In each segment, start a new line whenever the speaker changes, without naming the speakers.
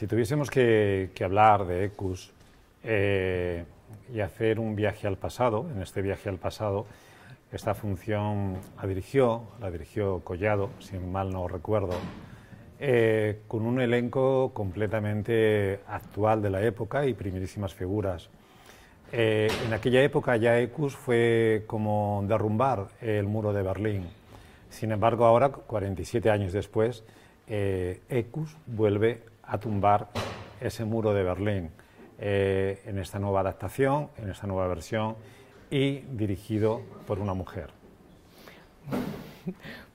Si tuviésemos que, hablar de ECUS eh, y hacer un viaje al pasado, en este viaje al pasado, esta función la dirigió, la dirigió Collado, si mal no recuerdo, eh, con un elenco completamente actual de la época y primerísimas figuras. Eh, en aquella época ya ECUS fue como derrumbar el muro de Berlín. Sin embargo, ahora, 47 años después, eh, Ecus vuelve a tumbar ese muro de Berlín eh, en esta nueva adaptación, en esta nueva versión y dirigido por una mujer.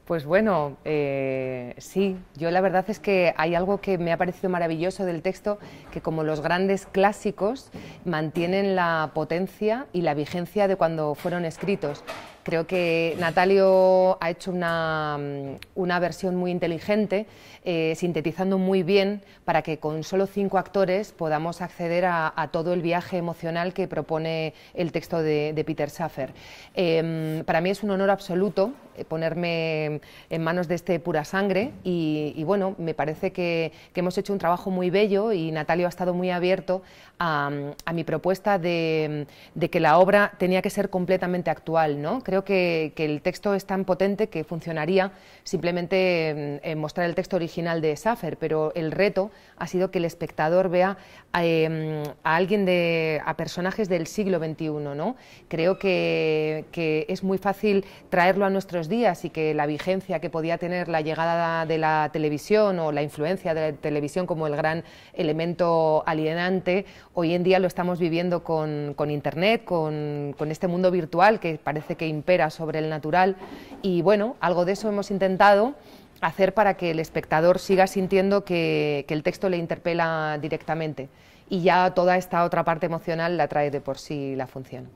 Pues bueno, eh, sí, yo la verdad es que hay algo que me ha parecido maravilloso del texto, que como los grandes clásicos mantienen la potencia y la vigencia de cuando fueron escritos. Creo que Natalio ha hecho una, mm, versión muy inteligente, eh, sintetizando muy bien para que con solo cinco actores podamos acceder a, todo el viaje emocional que propone el texto de, Peter Schaffer. Em, para mí es un honor absoluto eh, ponerme en manos de este pura sangre y, bueno, me parece que, hemos hecho un trabajo muy bello y Natalio ha estado muy abierto a, mi propuesta de, que la obra tenía que ser completamente actual, ¿no? creo que, el texto es tan potente que funcionaría simplemente mm, mostrar el texto original de Safer, pero el reto ha sido que el espectador vea eh, mm, a, alguien de, a personajes del siglo XXI, ¿no? Creo que, que, es muy fácil traerlo a nuestros días y que la vigencia que podía tener la llegada de la televisión o la influencia de la televisión como el gran elemento alienante, hoy en día lo estamos viviendo con, con Internet, con, con este mundo virtual que parece que sobre el natural y bueno, algo de eso hemos intentado hacer para que el espectador siga sintiendo que, el texto le interpela directamente y ya toda esta otra parte emocional la trae de por sí la función.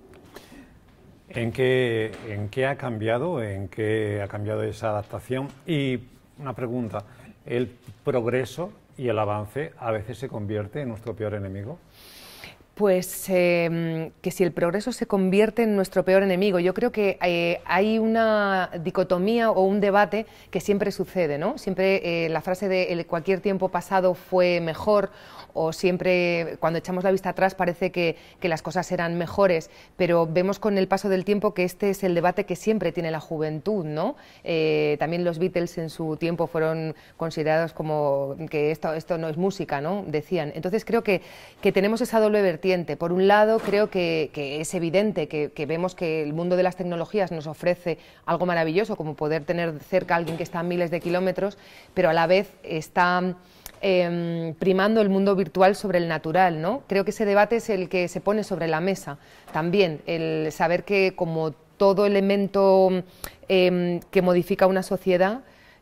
¿En qué, ¿En qué ha cambiado? ¿En qué ha cambiado esa adaptación? Y una pregunta, ¿el progreso y el avance a veces se convierte en nuestro peor enemigo?
Pues em, que si el progreso se convierte en nuestro peor enemigo. Yo creo que eh, hay una dicotomía o un debate que siempre sucede, ¿no? Siempre eh, la frase de cualquier tiempo pasado fue mejor o siempre cuando echamos la vista atrás parece que, las cosas eran mejores, pero vemos con el paso del tiempo que este es el debate que siempre tiene la juventud, ¿no? Eh, también los Beatles en su tiempo fueron considerados como que esto, esto no es música, ¿no? Decían. Entonces creo que, que tenemos esa doble vertiente por un lado, creo que, es evidente que, vemos que el mundo de las tecnologías nos ofrece algo maravilloso, como poder tener cerca a alguien que está a miles de kilómetros, pero a la vez está em, primando el mundo virtual sobre el natural. ¿no? Creo que ese debate es el que se pone sobre la mesa. También el saber que como todo elemento em, que modifica una sociedad,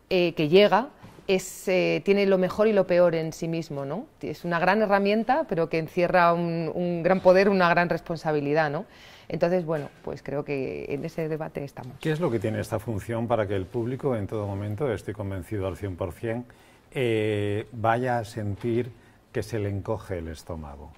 eh, que llega, eh, tiene lo mejor y lo peor en sí mismo, ¿no? Es una gran herramienta, pero que encierra un, gran poder, una gran responsabilidad, ¿no? Entonces, bueno, pues creo que en ese debate estamos.
¿Qué es lo que tiene esta función para que el público, en todo momento, estoy convencido al 100%, cien, eh, vaya a sentir que se le encoge el estómago?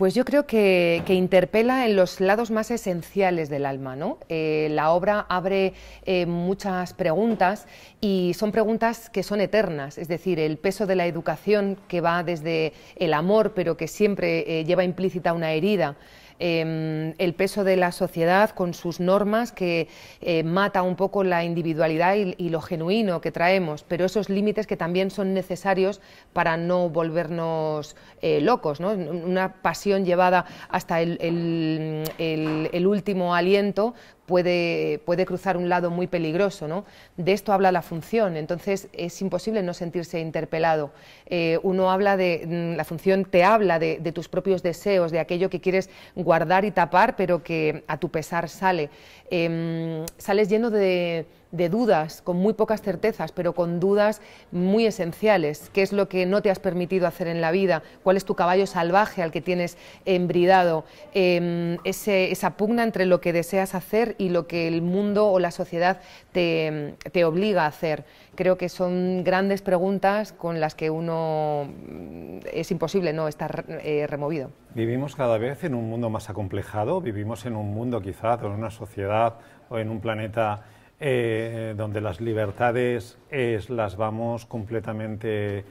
Pues yo creo que, interpela en los lados más esenciales del alma. ¿no? Eh, la obra abre eh, muchas preguntas y son preguntas que son eternas, es decir, el peso de la educación que va desde el amor, pero que siempre eh, lleva implícita una herida. Em, el peso de la sociedad con sus normas que eh, mata un poco la individualidad y, lo genuino que traemos, pero esos límites que también son necesarios para no volvernos eh, locos, ¿no? una pasión llevada hasta el último aliento puede, cruzar un lado muy peligroso. ¿no? De esto habla la función, entonces es imposible no sentirse interpelado. Eh, uno habla de, mm, la función te habla de, tus propios deseos, de aquello que quieres guardar y tapar, pero que a tu pesar sale. Em, sales lleno de de dudas, con muy pocas certezas, pero con dudas muy esenciales. ¿Qué es lo que no te has permitido hacer en la vida? ¿Cuál es tu caballo salvaje al que tienes embridado? Em, esa pugna entre lo que deseas hacer y lo que el mundo o la sociedad te, obliga a hacer. Creo que son grandes preguntas con las que uno
mm,
es imposible no estar eh, removido.
Vivimos cada vez en un mundo más acomplejado, vivimos en un mundo quizás, o en una sociedad o en un planeta eh, donde las libertades es, las vamos completamente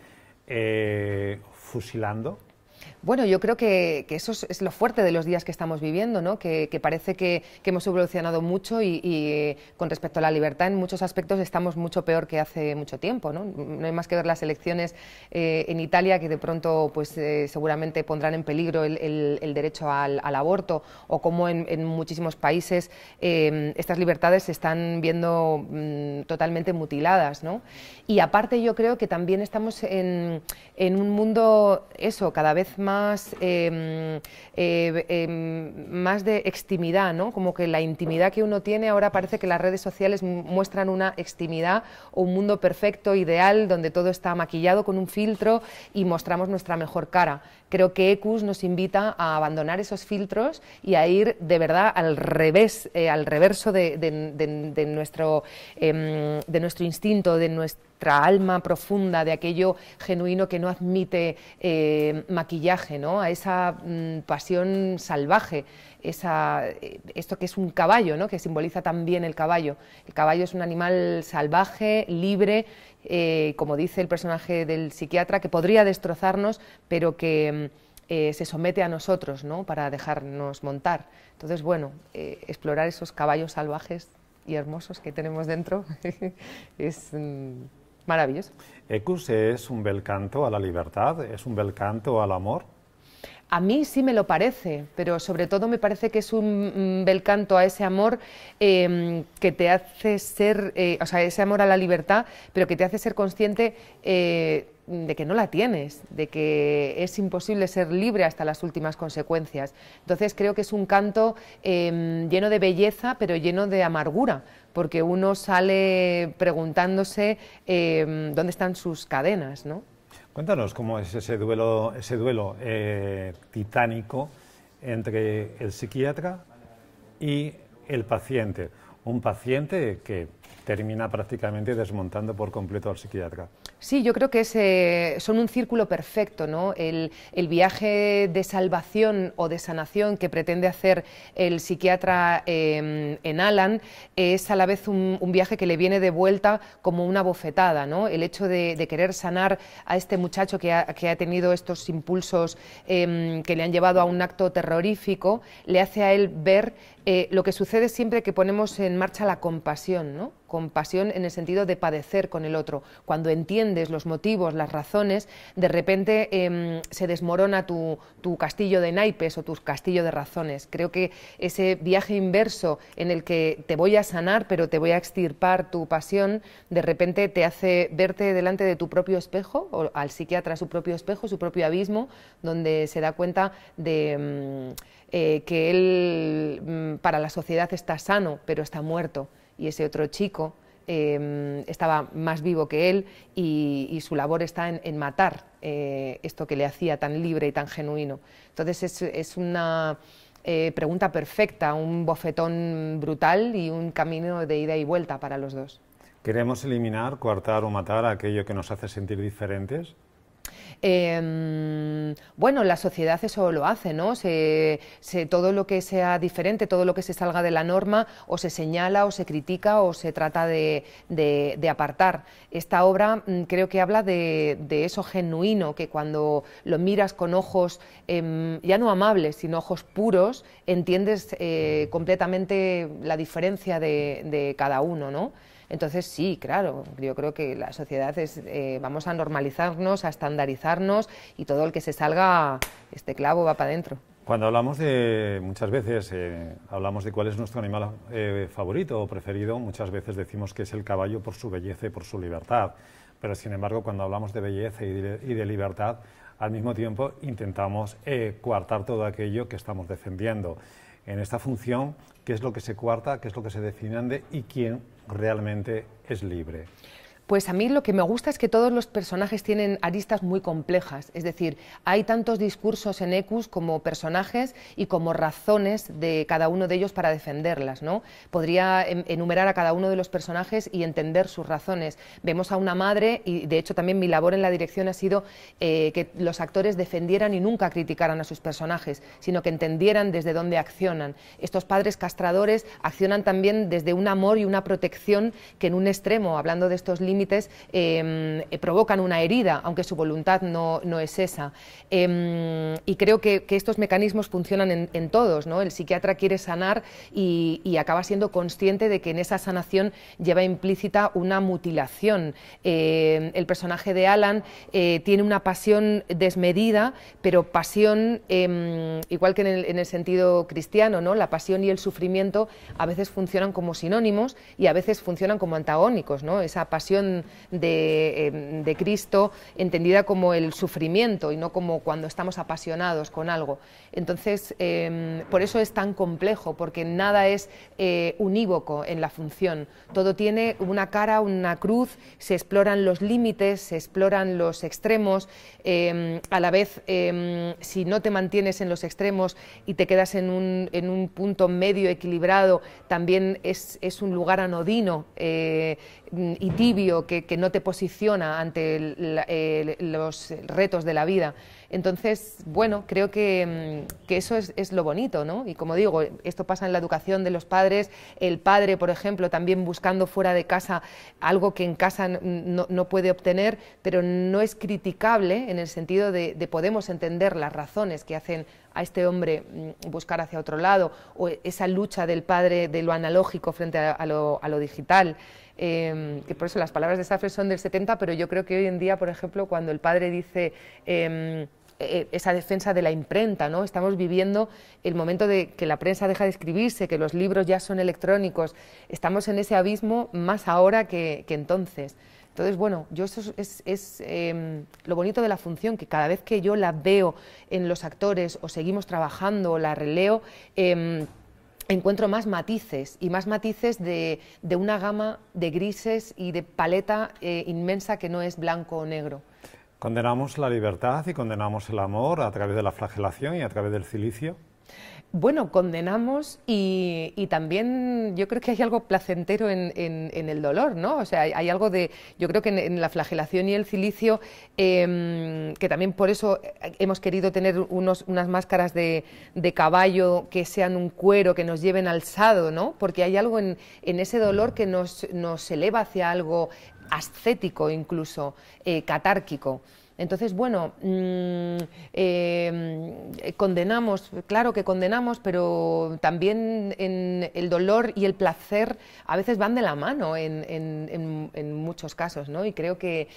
eh, fusilando
bueno, yo creo que, eso es, lo fuerte de los días que estamos viviendo, ¿no? que, parece que, hemos evolucionado mucho y, eh, con respecto a la libertad en muchos aspectos estamos mucho peor que hace mucho tiempo. No, no hay más que ver las elecciones eh, en Italia que de pronto pues, eh, seguramente pondrán en peligro el, derecho al, aborto o como en, muchísimos países estas libertades se están viendo mm, totalmente mutiladas. ¿no? Y aparte yo creo que también estamos en un mundo, eso, cada vez Em, eh, em, más, de extimidad, ¿no? Como que la intimidad que uno tiene, ahora parece que las redes sociales muestran una extimidad o un mundo perfecto, ideal, donde todo está maquillado con un filtro y mostramos nuestra mejor cara creo que ECUS nos invita a abandonar esos filtros y a ir de verdad al revés, eh, al reverso de, nuestro, em, de nuestro instinto, de nuestra alma profunda, de aquello genuino que no admite eh, maquillaje, ¿no? a esa mm, pasión salvaje, esa, eh, esto que es un caballo, ¿no? que simboliza también el caballo. El caballo es un animal salvaje, libre, eh, como dice el personaje del psiquiatra, que podría destrozarnos, pero que mm, eh, se somete a nosotros ¿no? para dejarnos montar. Entonces, bueno, eh, explorar esos caballos salvajes y hermosos que tenemos dentro
es mm, maravilloso. Ecus es un bel canto a la libertad, es un bel canto al amor.
A mí sí me lo parece, pero sobre todo me parece que es un bel canto a ese amor em, que te hace ser, eh, o sea, ese amor a la libertad, pero que te hace ser consciente eh, de que no la tienes, de que es imposible ser libre hasta las últimas consecuencias. Entonces creo que es un canto em, lleno de belleza, pero lleno de amargura, porque uno sale preguntándose em, dónde están sus cadenas, ¿no?
Cuéntanos cómo es ese duelo, ese duelo eh, titánico entre el psiquiatra y el paciente. Un paciente que termina prácticamente desmontando por completo al psiquiatra.
Sí, yo creo que es, son un círculo perfecto, ¿no? El, viaje de salvación o de sanación que pretende hacer el psiquiatra em, en Alan es a la vez un, viaje que le viene de vuelta como una bofetada, ¿no? El hecho de, querer sanar a este muchacho que ha, tenido estos impulsos em, que le han llevado a un acto terrorífico, le hace a él ver eh, lo que sucede siempre que ponemos en marcha la compasión, ¿no? compasión en el sentido de padecer con el otro. Cuando entiendes los motivos, las razones, de repente em, se desmorona tu, castillo de naipes o tu castillo de razones. Creo que ese viaje inverso en el que te voy a sanar, pero te voy a extirpar tu pasión, de repente te hace verte delante de tu propio espejo, o al psiquiatra su propio espejo, su propio abismo, donde se da cuenta de em, eh, que él mm, para la sociedad está sano, pero está muerto y ese otro chico em, estaba más vivo que él y, su labor está en, matar eh, esto que le hacía tan libre y tan genuino. Entonces es, una eh, pregunta perfecta, un bofetón brutal y un camino de ida y vuelta para los dos.
¿Queremos eliminar, coartar o matar aquello que nos hace sentir diferentes?
Em, bueno, la sociedad eso lo hace, ¿no? todo lo que sea diferente, todo lo que se salga de la norma, o se señala, o se critica, o se trata de, apartar. Esta obra mm, creo que habla de, eso genuino, que cuando lo miras con ojos em, ya no amables, sino ojos puros, entiendes eh, completamente la diferencia de, cada uno, ¿no? Entonces, sí, claro, yo creo que la sociedad es, eh, vamos a normalizarnos, a estandarizarnos y todo el que se salga, este clavo va para adentro.
Cuando hablamos de, muchas veces, eh, hablamos de cuál es nuestro animal eh, favorito o preferido, muchas veces decimos que es el caballo por su belleza y por su libertad. Pero sin embargo, cuando hablamos de belleza y de, libertad, al mismo tiempo intentamos eh, coartar todo aquello que estamos defendiendo. En esta función, ¿qué es lo que se cuarta, qué es lo que se defiende y quién realmente es libre.
Pues a mí lo que me gusta es que todos los personajes tienen aristas muy complejas, es decir, hay tantos discursos en Ecus como personajes y como razones de cada uno de ellos para defenderlas, ¿no? Podría enumerar a cada uno de los personajes y entender sus razones. Vemos a una madre y de hecho también mi labor en la dirección ha sido eh, que los actores defendieran y nunca criticaran a sus personajes, sino que entendieran desde dónde accionan. Estos padres castradores accionan también desde un amor y una protección que en un extremo, hablando de estos límites Em, eh, provocan una herida, aunque su voluntad no, es esa. Em, y creo que, estos mecanismos funcionan en, todos. ¿no? El psiquiatra quiere sanar y, acaba siendo consciente de que en esa sanación lleva implícita una mutilación. Em, el personaje de Alan eh, tiene una pasión desmedida, pero pasión, igual que en el, sentido cristiano, ¿no? la pasión y el sufrimiento a veces funcionan como sinónimos y a veces funcionan como antagónicos. ¿no? Esa pasión Em, de, Cristo entendida como el sufrimiento y no como cuando estamos apasionados con algo. Entonces, em, por eso es tan complejo, porque nada es eh, unívoco en la función. Todo tiene una cara, una cruz, se exploran los límites, se exploran los extremos. Em, a la vez, si no te mantienes en los extremos y te quedas en un, punto medio equilibrado, también es, es un lugar anodino eh, y tibio que, no te posiciona ante los retos de la vida. Entonces, bueno, creo que, mm, eso es, lo bonito, ¿no? Y como digo, esto pasa en la educación de los padres, el padre, por ejemplo, también buscando fuera de casa algo que en casa no, puede obtener, pero no es criticable en el sentido de, podemos entender las razones que hacen a este hombre mm, buscar hacia otro lado, o esa lucha del padre de lo analógico frente a lo digital. Em, que por eso las palabras de Safre son del 70, pero yo creo que hoy en día, por ejemplo, cuando el padre dice... Em, e, e, esa defensa de la imprenta, ¿no? Estamos viviendo el momento de que la prensa deja de escribirse, que los libros ya son electrónicos. Estamos en ese abismo más ahora que, entonces. Entonces, bueno, yo eso es, em, lo bonito de la función, que cada vez que yo la veo en los actores o seguimos trabajando o la releo, encuentro más matices y más matices de, una gama de grises y de paleta eh, inmensa que no es blanco o negro.
Condenamos la libertad y condenamos el amor a través de la flagelación y a través del cilicio
bueno, condenamos y, también yo creo que hay algo placentero en, el dolor, ¿no? O sea, hay, algo de, yo creo que en, la flagelación y el cilicio, em, que también por eso hemos querido tener unas máscaras de, caballo que sean un cuero, que nos lleven alzado, ¿no? Porque hay algo en, ese dolor que nos, eleva hacia algo ascético incluso, eh, catárquico. Entonces, bueno, mm, em, condenamos, claro que condenamos, pero también en el dolor y el placer a veces van de la mano en, muchos casos, ¿no? Y creo que,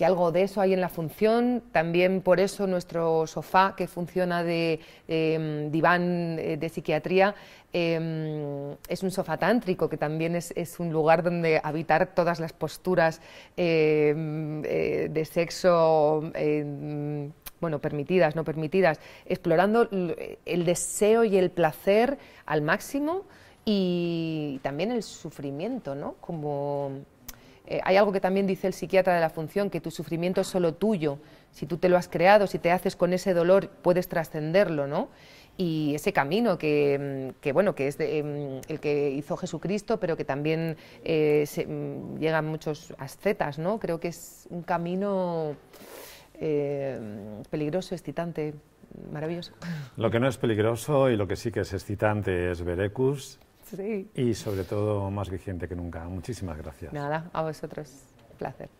algo de eso hay en la función. También por eso nuestro sofá, que funciona de em, diván eh, de psiquiatría, em, es un sofá tántrico, que también es, un lugar donde habitar todas las posturas eh, eh, de sexo eh, bueno, permitidas, no permitidas, explorando el deseo y el placer al máximo y también el sufrimiento, ¿no? Como hay algo que también dice el psiquiatra de la función, que tu sufrimiento es solo tuyo, si tú te lo has creado, si te haces con ese dolor, puedes trascenderlo, ¿no? y ese camino que, mm, que bueno, que es em, el que hizo Jesucristo, pero que también eh, se, mm, llegan muchos ascetas, ¿no? Creo que es un camino eh, peligroso, excitante, maravilloso.
Lo que no es peligroso y lo que sí que es excitante es Berecus. Sí. Y sobre todo más vigente que nunca. Muchísimas gracias.
Nada, a vosotros. Placer.